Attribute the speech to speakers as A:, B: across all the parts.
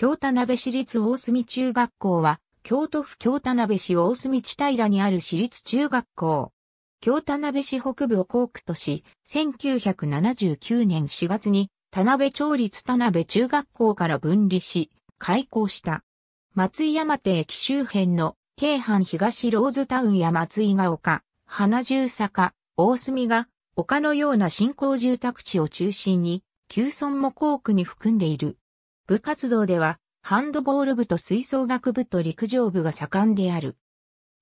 A: 京田辺市立大隅中学校は、京都府京田辺市大隅地平にある市立中学校。京田辺市北部を校区とし、1979年4月に、田辺町立田辺中学校から分離し、開校した。松井山手駅周辺の、京阪東ローズタウンや松井が丘、花十坂、大隅が、丘のような新興住宅地を中心に、旧村も校区に含んでいる。部活動では、ハンドボール部と吹奏楽部と陸上部が盛んである。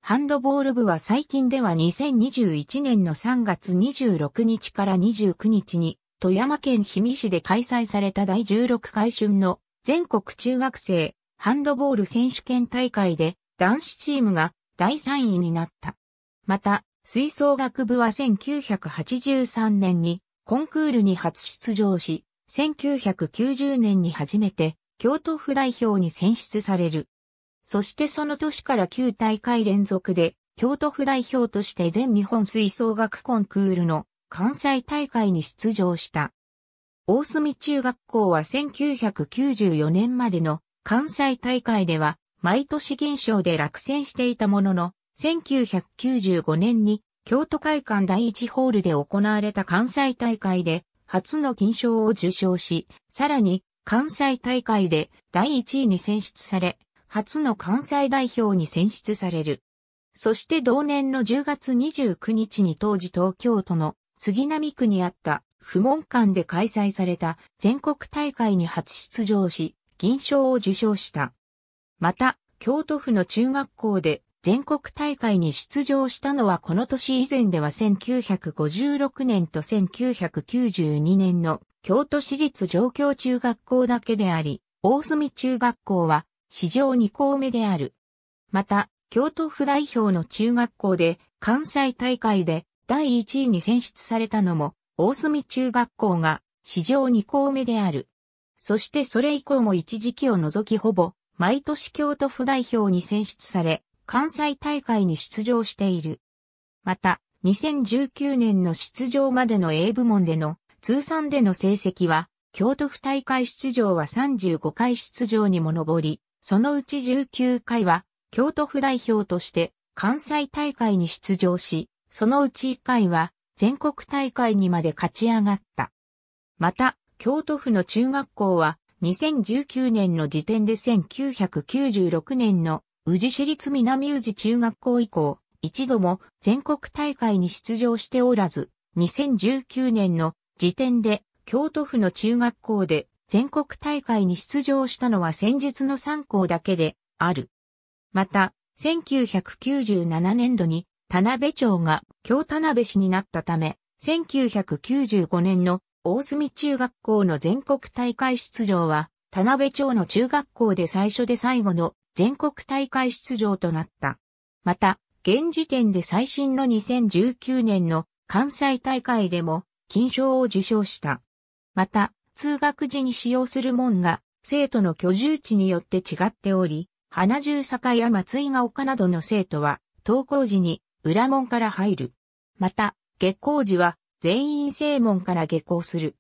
A: ハンドボール部は最近では2021年の3月26日から29日に、富山県氷見市で開催された第16回春の全国中学生ハンドボール選手権大会で男子チームが第3位になった。また、吹奏楽部は1983年にコンクールに初出場し、1990年に初めて京都府代表に選出される。そしてその年から9大会連続で京都府代表として全日本吹奏楽コンクールの関西大会に出場した。大隅中学校は1994年までの関西大会では毎年銀賞で落選していたものの、1995年に京都会館第一ホールで行われた関西大会で初の金賞を受賞し、さらに関西大会で第1位に選出され、初の関西代表に選出される。そして同年の10月29日に当時東京都の杉並区にあった不問館で開催された全国大会に初出場し、銀賞を受賞した。また、京都府の中学校で全国大会に出場したのはこの年以前では1956年と1992年の京都市立上京中学校だけであり、大隅中学校は史上2校目である。また、京都府代表の中学校で関西大会で第1位に選出されたのも大隅中学校が史上2校目である。そしてそれ以降も一時期を除きほぼ毎年京都府代表に選出され、関西大会に出場している。また、2019年の出場までの A 部門での通算での成績は、京都府大会出場は35回出場にも上り、そのうち19回は、京都府代表として関西大会に出場し、そのうち1回は全国大会にまで勝ち上がった。また、京都府の中学校は2019年の時点で1996年の宇治市立南宇治中学校以降、一度も全国大会に出場しておらず、2019年の時点で京都府の中学校で全国大会に出場したのは先日の3校だけである。また、1997年度に田辺町が京田辺市になったため、1995年の大隅中学校の全国大会出場は、田辺町の中学校で最初で最後の全国大会出場となった。また、現時点で最新の2019年の関西大会でも金賞を受賞した。また、通学時に使用する門が生徒の居住地によって違っており、花中坂や松井が丘などの生徒は登校時に裏門から入る。また、下校時は全員正門から下校する。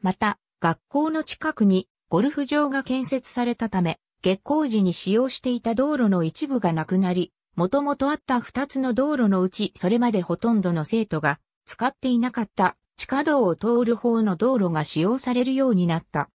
A: また、学校の近くにゴルフ場が建設されたため、月光時に使用していた道路の一部がなくなり、もともとあった二つの道路のうちそれまでほとんどの生徒が使っていなかった地下道を通る方の道路が使用されるようになった。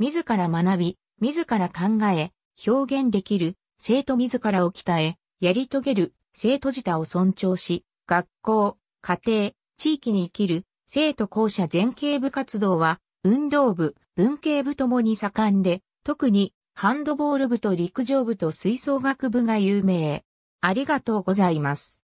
A: 自ら学び、自ら考え、表現できる、生徒自らを鍛え、やり遂げる、生徒自体を尊重し、学校、家庭、地域に生きる、生徒校舎全系部活動は、運動部、文系部ともに盛んで、特にハンドボール部と陸上部と吹奏楽部が有名。ありがとうございます。